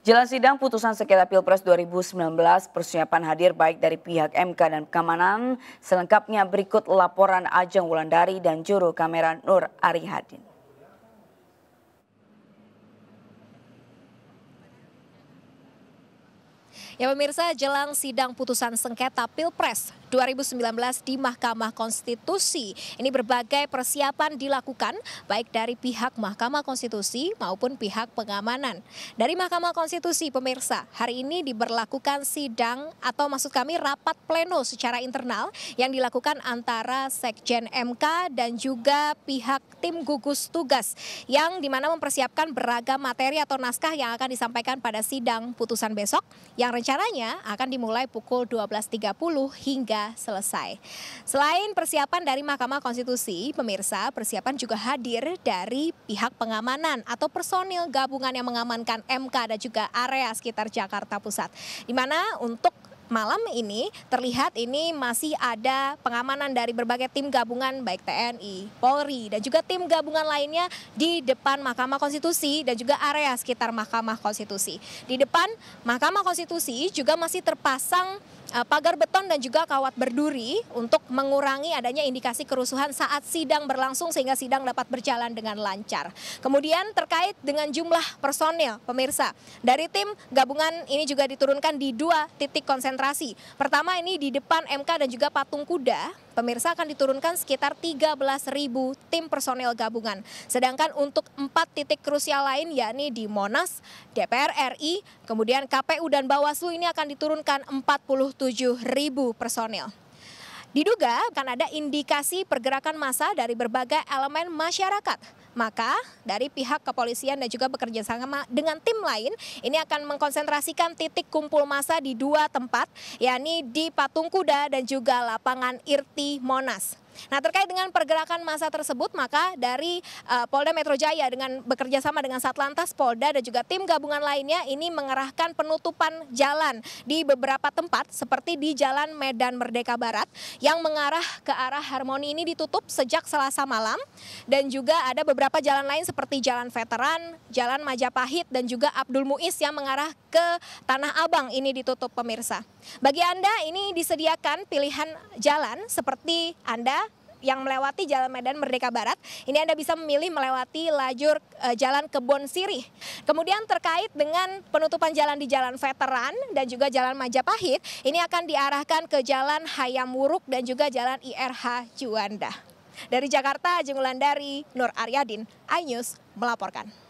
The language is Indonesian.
Jelang sidang putusan sekitar Pilpres 2019, persiapan hadir baik dari pihak MK dan keamanan. Selengkapnya berikut laporan Ajeng Wulandari dan juru kamera Nur Arihadin. Ya pemirsa, jelang sidang putusan sengketa Pilpres 2019 di Mahkamah Konstitusi. Ini berbagai persiapan dilakukan baik dari pihak Mahkamah Konstitusi maupun pihak pengamanan. Dari Mahkamah Konstitusi, pemirsa, hari ini diberlakukan sidang atau maksud kami rapat pleno secara internal yang dilakukan antara Sekjen MK dan juga pihak tim gugus tugas yang dimana mempersiapkan beragam materi atau naskah yang akan disampaikan pada sidang putusan besok yang rencana Acaranya akan dimulai pukul 12.30 hingga selesai. Selain persiapan dari Mahkamah Konstitusi, pemirsa, persiapan juga hadir dari pihak pengamanan atau personil gabungan yang mengamankan MK dan juga area sekitar Jakarta Pusat. Di mana untuk malam ini terlihat ini masih ada pengamanan dari berbagai tim gabungan baik TNI, Polri dan juga tim gabungan lainnya di depan Mahkamah Konstitusi dan juga area sekitar Mahkamah Konstitusi. Di depan Mahkamah Konstitusi juga masih terpasang eh, pagar beton dan juga kawat berduri untuk mengurangi adanya indikasi kerusuhan saat sidang berlangsung sehingga sidang dapat berjalan dengan lancar. Kemudian terkait dengan jumlah personil, pemirsa, dari tim gabungan ini juga diturunkan di dua titik konsentrasi konsentrasi. Pertama ini di depan MK dan juga Patung Kuda, pemirsa akan diturunkan sekitar 13.000 tim personel gabungan. Sedangkan untuk empat titik krusial lain yakni di Monas, DPR RI, kemudian KPU dan Bawaslu ini akan diturunkan 47.000 personel. Diduga akan ada indikasi pergerakan massa dari berbagai elemen masyarakat. Maka dari pihak kepolisian dan juga bekerja sama dengan tim lain ini akan mengkonsentrasikan titik kumpul massa di dua tempat yakni di Patung Kuda dan juga lapangan Irti Monas. Nah terkait dengan pergerakan masa tersebut maka dari uh, Polda Metro Jaya dengan bekerja sama dengan Satlantas Polda dan juga tim gabungan lainnya ini mengerahkan penutupan jalan di beberapa tempat seperti di Jalan Medan Merdeka Barat yang mengarah ke arah Harmoni ini ditutup sejak Selasa malam dan juga ada beberapa jalan lain seperti Jalan Veteran, Jalan Majapahit dan juga Abdul Muiz yang mengarah ke Tanah Abang ini ditutup pemirsa. Bagi Anda ini disediakan pilihan jalan seperti Anda yang melewati Jalan Medan Merdeka Barat. Ini Anda bisa memilih melewati lajur e, Jalan Kebon Sirih. Kemudian terkait dengan penutupan jalan di Jalan Veteran dan juga Jalan Majapahit, ini akan diarahkan ke Jalan Hayam Wuruk dan juga Jalan IRH Juanda. Dari Jakarta, Jung Landari, Nur Aryadin, iNews melaporkan.